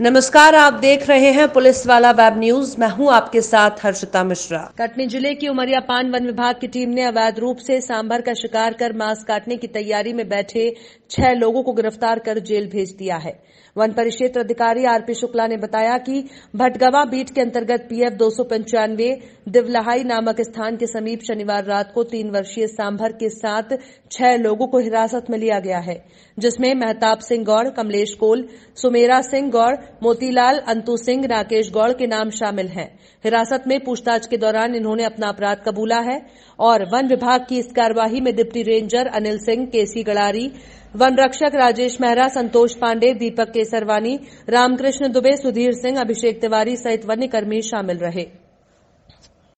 नमस्कार आप देख रहे हैं पुलिस वाला वेब न्यूज मैं हूं आपके साथ हर्षिता मिश्रा कटनी जिले की उमरिया पान वन विभाग की टीम ने अवैध रूप से सांभर का शिकार कर मांस काटने की तैयारी में बैठे छह लोगों को गिरफ्तार कर जेल भेज दिया है वन परिक्षेत्र अधिकारी आरपी शुक्ला ने बताया कि भटगवा बीट के अंतर्गत पीएफ दो सौ पंचानवे दिवलहाई नामक स्थान के समीप शनिवार रात को तीन वर्षीय सांभर के साथ छह लोगों को हिरासत में लिया गया है जिसमें मेहताब सिंह गौड़ कमलेश कोल सुमेरा सिंह गौड़ मोतीलाल अंतु सिंह राकेश गौड़ के नाम शामिल हैं हिरासत में पूछताछ के दौरान इन्होंने अपना अपराध कबूला है और वन विभाग की इस कार्यवाही में डिप्टी रेंजर अनिल सिंह केसी गड़ारी वन रक्षक राजेश मेहरा संतोष पांडे दीपक केसरवानी रामकृष्ण दुबे सुधीर सिंह अभिषेक तिवारी सहित वन्य कर्मी शामिल रहे